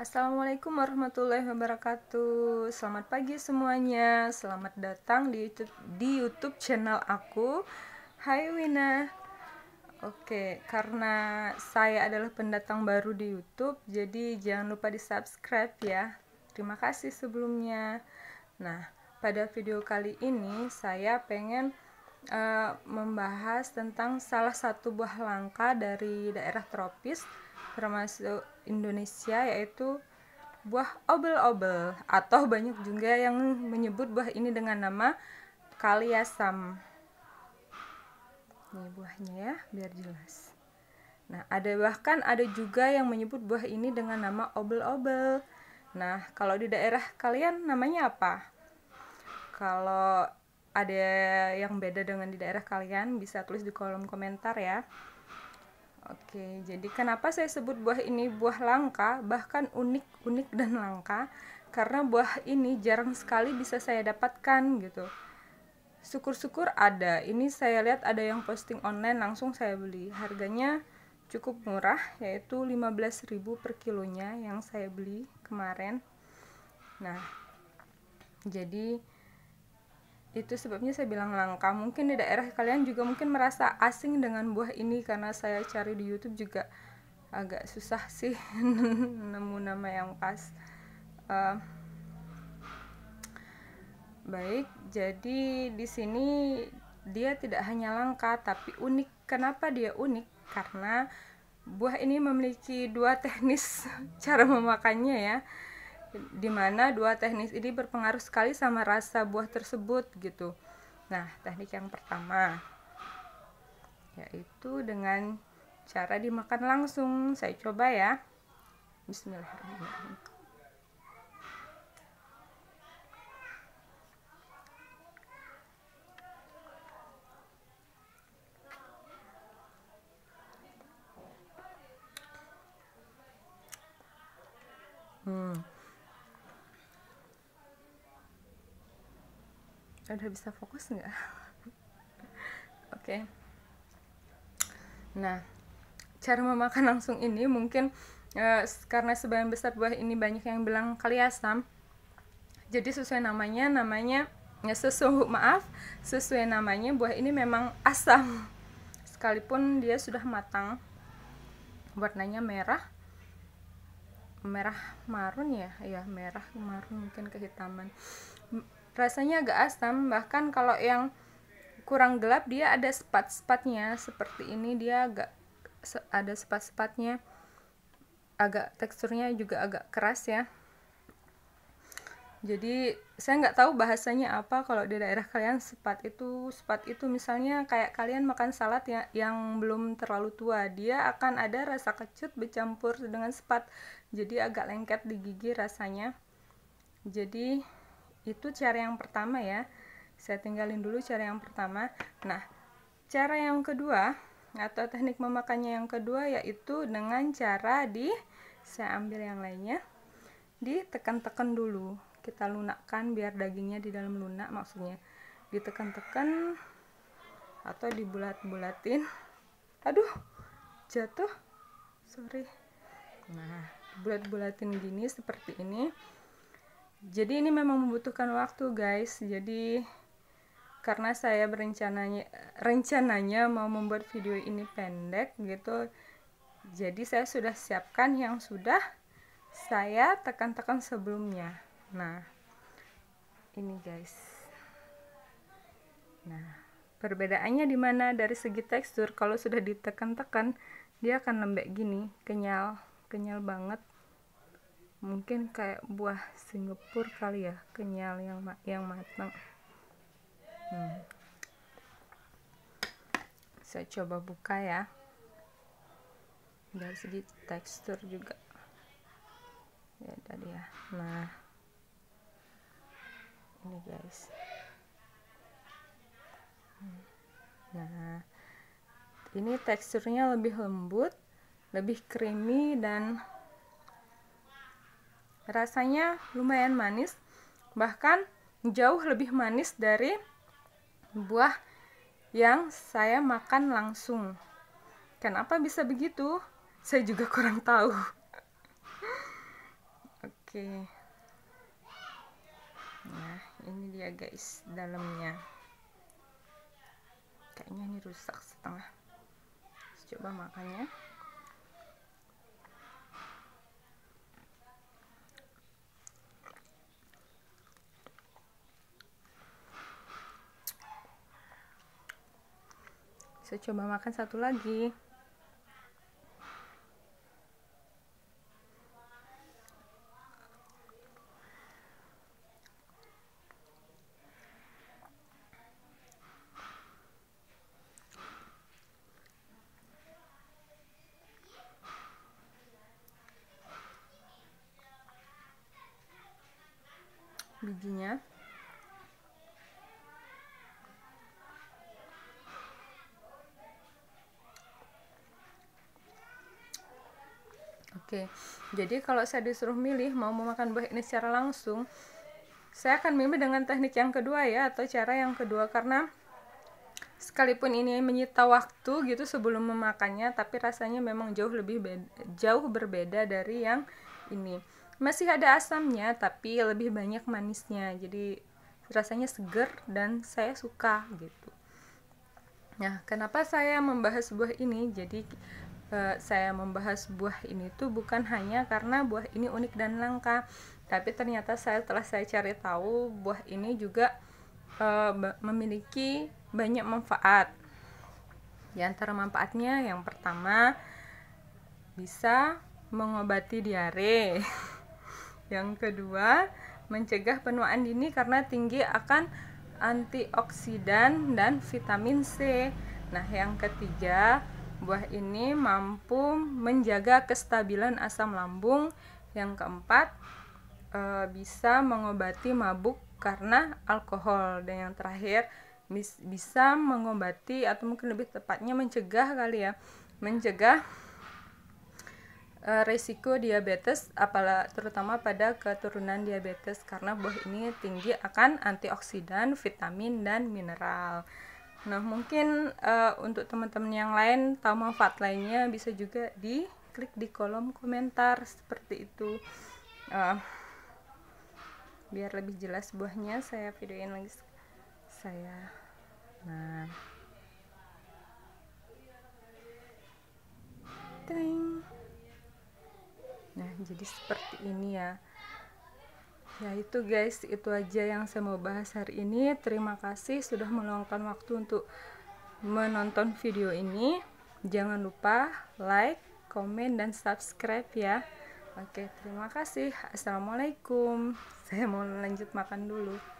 Assalamualaikum warahmatullahi wabarakatuh. Selamat pagi semuanya. Selamat datang di YouTube di YouTube channel aku. Hai Wina. Oke, karena saya adalah pendatang baru di YouTube, jadi jangan lupa di-subscribe ya. Terima kasih sebelumnya. Nah, pada video kali ini saya pengen uh, membahas tentang salah satu buah langka dari daerah tropis termasuk Indonesia yaitu buah obel-obel atau banyak juga yang menyebut buah ini dengan nama kaliasam. Ini buahnya ya, biar jelas. Nah, ada bahkan ada juga yang menyebut buah ini dengan nama obel-obel. Nah, kalau di daerah kalian namanya apa? Kalau ada yang beda dengan di daerah kalian bisa tulis di kolom komentar ya. Oke, jadi kenapa saya sebut buah ini buah langka, bahkan unik-unik dan langka? Karena buah ini jarang sekali bisa saya dapatkan gitu. Syukur-syukur ada. Ini saya lihat ada yang posting online langsung saya beli. Harganya cukup murah yaitu 15.000 per kilonya yang saya beli kemarin. Nah, jadi itu sebabnya saya bilang langka mungkin di daerah kalian juga mungkin merasa asing dengan buah ini karena saya cari di YouTube juga agak susah sih nemu nama yang pas uh, baik jadi di sini dia tidak hanya langka tapi unik kenapa dia unik karena buah ini memiliki dua teknis cara memakannya ya di mana dua teknis ini berpengaruh sekali sama rasa buah tersebut gitu. Nah, teknik yang pertama yaitu dengan cara dimakan langsung. Saya coba ya. Bismillahirrahmanirrahim. udah bisa fokus nggak oke okay. nah cara memakan langsung ini mungkin e, karena sebagian besar buah ini banyak yang bilang kali asam ya, jadi sesuai namanya namanya ya sesuai maaf sesuai namanya buah ini memang asam sekalipun dia sudah matang warnanya merah merah marun ya ya merah marun mungkin kehitaman rasanya agak asam bahkan kalau yang kurang gelap dia ada spat spatnya seperti ini dia agak ada spat spatnya agak teksturnya juga agak keras ya jadi saya nggak tahu bahasanya apa kalau di daerah kalian sepat itu sepat itu misalnya kayak kalian makan salad ya, yang belum terlalu tua dia akan ada rasa kecut bercampur dengan sepat jadi agak lengket di gigi rasanya jadi itu cara yang pertama ya saya tinggalin dulu cara yang pertama nah cara yang kedua atau teknik memakannya yang kedua yaitu dengan cara di saya ambil yang lainnya ditekan-tekan dulu kita lunakkan biar dagingnya di dalam lunak maksudnya ditekan-tekan atau dibulat-bulatin aduh jatuh sorry nah bulat-bulatin gini seperti ini jadi ini memang membutuhkan waktu guys jadi karena saya berencananya rencananya mau membuat video ini pendek gitu jadi saya sudah siapkan yang sudah saya tekan-tekan sebelumnya nah ini guys nah perbedaannya dimana dari segi tekstur kalau sudah ditekan-tekan dia akan lembek gini kenyal kenyal banget mungkin kayak buah Singapura kali ya kenyal yang ma yang matang hmm. saya coba buka ya dari segi tekstur juga ya tadi ya nah ini guys hmm. nah ini teksturnya lebih lembut lebih creamy dan Rasanya lumayan manis, bahkan jauh lebih manis dari buah yang saya makan langsung. Kenapa bisa begitu? Saya juga kurang tahu. Oke. Nah, ini dia guys dalamnya. Kayaknya ini rusak setengah. Coba makannya. saya coba makan satu lagi bijinya Oke, jadi kalau saya disuruh milih mau memakan buah ini secara langsung, saya akan milih dengan teknik yang kedua ya atau cara yang kedua karena sekalipun ini menyita waktu gitu sebelum memakannya, tapi rasanya memang jauh lebih beda, jauh berbeda dari yang ini. Masih ada asamnya tapi lebih banyak manisnya. Jadi rasanya seger dan saya suka gitu. Nah, kenapa saya membahas buah ini? Jadi Eh, saya membahas buah ini tuh bukan hanya karena buah ini unik dan langka, tapi ternyata saya telah saya cari tahu buah ini juga e, memiliki banyak manfaat. Di antara manfaatnya yang pertama bisa mengobati diare. yang kedua, mencegah penuaan dini karena tinggi akan antioksidan dan vitamin C. Nah, yang ketiga, Buah ini mampu menjaga kestabilan asam lambung. Yang keempat, e, bisa mengobati mabuk karena alkohol. Dan yang terakhir, bis, bisa mengobati atau mungkin lebih tepatnya mencegah kali ya, mencegah e, resiko diabetes apalagi terutama pada keturunan diabetes karena buah ini tinggi akan antioksidan, vitamin dan mineral. Nah, mungkin uh, untuk teman-teman yang lain tahu manfaat lainnya bisa juga di klik di kolom komentar seperti itu. Uh, biar lebih jelas buahnya saya videoin lagi saya. Nah. Ting. Nah, jadi seperti ini ya. Ya itu guys, itu aja yang saya mau bahas hari ini. Terima kasih sudah meluangkan waktu untuk menonton video ini. Jangan lupa like, komen, dan subscribe ya. Oke, terima kasih. Assalamualaikum. Saya mau lanjut makan dulu.